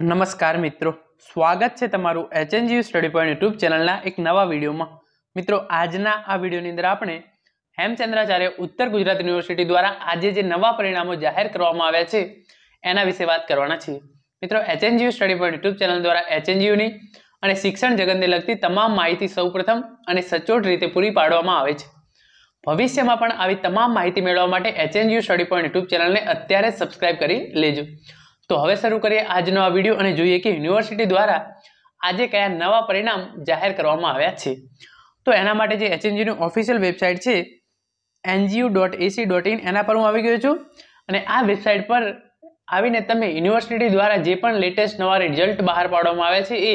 નમસ્કાર મિત્રો સ્વાગત છે તમારું એચએનજીયુ સ્ટડી પોઈન્ટ યુટ્યુબ ચેનલના એક નવા વિડીયોમાં મિત્રો આજના આ વિડીયોની અંદર આપણે હેમચંદ્રાચાર્ય ઉત્તર ગુજરાત યુનિવર્સિટી દ્વારા આજે જે નવા પરિણામો જાહેર કરવામાં આવ્યા છે એના વિશે વાત કરવાના છીએ મિત્રો HNGU study point YouTube channel દ્વારા એચએનજીયુની અને શિક્ષણ જગતને લગતી તમામ માહિતી સૌપ્રથમ અને સચોટ રીતે પૂરી પાડવામાં આવે છે ભવિષ્યમાં પણ આવી તમામ માહિતી મેળવવા માટે એચએનજીયુ સ્ટડી પોઈન્ટ યુટ્યુબ ચેનલને અત્યારે સબસ્ક્રાઈબ કરી લેજો તો હવે શરૂ કરીએ આજનો આ વિડીયો અને જોઈએ કે યુનિવર્સિટી દ્વારા આજે કયા નવા પરિણામ જાહેર કરવામાં આવ્યા છે તો એના માટે જે એચએનજીની ઓફિશિયલ વેબસાઇટ છે NGU dot AC dot in એના પર હું આવી ગયો છું અને આ વેબસાઇટ પર આવીને તમે યુનિવર્સિટી દ્વારા જે પણ લેટેસ્ટ નવા રિઝલ્ટ બહાર પાડવામાં આવ્યા છે એ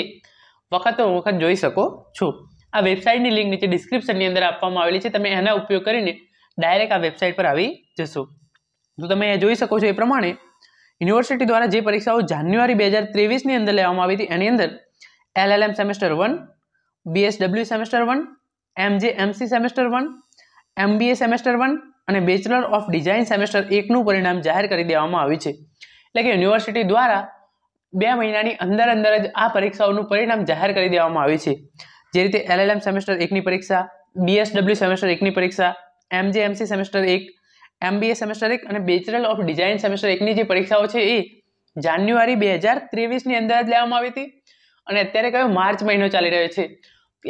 વખતો વખત જોઈ શકો છો આ વેબસાઇટની લિંક નીચે ડિસ્ક્રિપ્શનની અંદર આપવામાં આવેલી છે તમે એના ઉપયોગ કરીને ડાયરેક્ટ આ વેબસાઇટ પર આવી જશો તો તમે અહીંયા જોઈ શકો છો એ પ્રમાણે યુનિવર્સિટી દ્વારા જે પરીક્ષાઓ જાન્યુઆરી બે હજાર ત્રેવીસની અંદર લેવામાં આવી હતી એની અંદર LLM semester one BSW semester one MJMC semester one MBA semester one અને બેચલર ઓફ ડિઝાઇન સેમેસ્ટર એકનું પરિણામ જાહેર કરી દેવામાં આવ્યું છે એટલે કે યુનિવર્સિટી દ્વારા બે મહિનાની અંદર અંદર જ આ પરીક્ષાઓનું પરિણામ જાહેર કરી દેવામાં આવ્યું છે જે રીતે એલએલએમ સેમેસ્ટર એકની પરીક્ષા બીએસડબલ્યુ સેમેસ્ટર એકની પરીક્ષા એમજે એમસી સેમેસ્ટર એક એમબીએ સેમેસ્ટર એક અને બેચરલ ઓફ ડિઝાઇન સેમેસ્ટર એકની જે પરીક્ષાઓ છે એ જાન્યુઆરી બે હજાર ત્રેવીસની અંદર જ લેવામાં આવી હતી અને અત્યારે કયો માર્ચ મહિનો ચાલી રહ્યો છે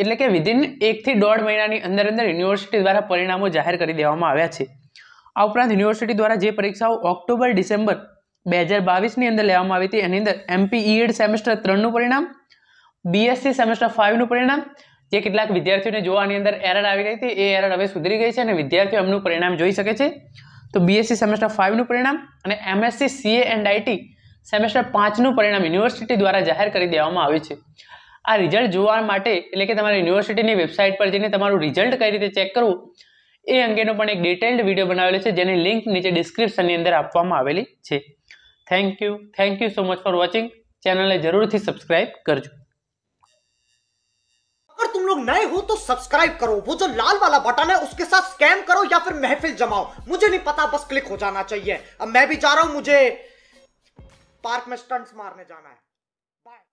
એટલે કે વિધિન એકથી દોઢ મહિનાની અંદર અંદર યુનિવર્સિટી દ્વારા પરિણામો જાહેર કરી દેવામાં આવ્યા છે આ ઉપરાંત યુનિવર્સિટી દ્વારા જે પરીક્ષાઓ ઓક્ટોબર ડિસેમ્બર બે હજાર બાવીસની અંદર લેવામાં આવી હતી એની અંદર એમપીઈએડ સેમેસ્ટર ત્રણનું પરિણામ બીએસસી સેમેસ્ટર ફાઇવનું પરિણામ જે કેટલાક વિદ્યાર્થીઓને જોવાની અંદર એરડ આવી રહી હતી એ એરર હવે સુધરી ગઈ છે અને વિદ્યાર્થીઓ એમનું પરિણામ જોઈ શકે છે તો બીએસસી સેમેસ્ટર ફાઇવનું પરિણામ અને MSc CA and IT semester પાંચનું પરિણામ યુનિવર્સિટી દ્વારા જાહેર કરી દેવામાં આવ્યું છે આ રિઝલ્ટ જોવા માટે એટલે કે તમારી યુનિવર્સિટીની વેબસાઇટ પર જઈને તમારું રિઝલ્ટ કઈ રીતે ચેક કરવું એ અંગેનો પણ એક ડિટેલ્ડ વિડીયો બનાવેલો છે જેની લિંક નીચે ડિસ્ક્રિપ્શનની અંદર આપવામાં આવેલી છે thank you thank you so much for watching ચેનલને જરૂરથી સબસ્ક્રાઇબ કરજો लोग नए हो तो सब्सक्राइब करो वो जो लाल वाला बटन है उसके साथ स्कैम करो या फिर महफिल जमाओ मुझे नहीं पता बस क्लिक हो जाना चाहिए अब मैं भी जा रहा हूं मुझे पार्क में स्टंट्स मारने जाना है